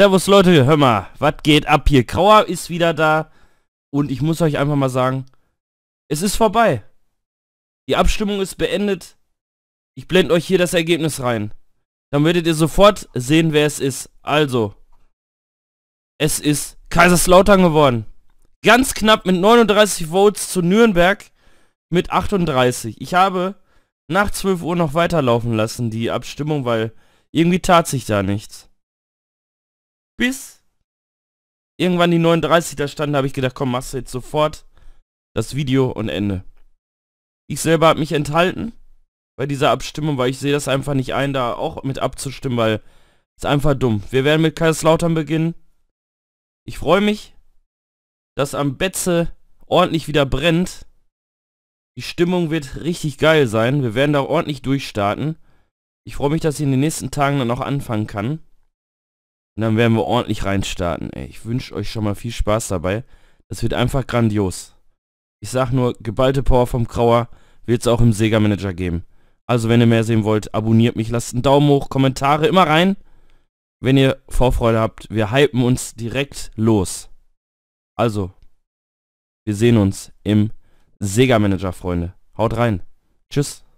Servus Leute, hör mal, was geht ab hier? Grauer ist wieder da und ich muss euch einfach mal sagen, es ist vorbei. Die Abstimmung ist beendet. Ich blende euch hier das Ergebnis rein. Dann werdet ihr sofort sehen, wer es ist. Also, es ist Kaiserslautern geworden. Ganz knapp mit 39 Votes zu Nürnberg mit 38. Ich habe nach 12 Uhr noch weiterlaufen lassen, die Abstimmung, weil irgendwie tat sich da nichts bis irgendwann die 39 da standen, habe ich gedacht, komm, machst du jetzt sofort das Video und Ende. Ich selber habe mich enthalten bei dieser Abstimmung, weil ich sehe das einfach nicht ein, da auch mit abzustimmen, weil es einfach dumm. Wir werden mit Kaiserslautern beginnen. Ich freue mich, dass am Betze ordentlich wieder brennt. Die Stimmung wird richtig geil sein. Wir werden da ordentlich durchstarten. Ich freue mich, dass ich in den nächsten Tagen dann auch anfangen kann. Und dann werden wir ordentlich reinstarten. ich wünsche euch schon mal viel Spaß dabei. Das wird einfach grandios. Ich sag nur, geballte Power vom Krauer wird es auch im Sega Manager geben. Also wenn ihr mehr sehen wollt, abonniert mich, lasst einen Daumen hoch, Kommentare immer rein. Wenn ihr Vorfreude habt, wir hypen uns direkt los. Also, wir sehen uns im Sega Manager, Freunde. Haut rein. Tschüss.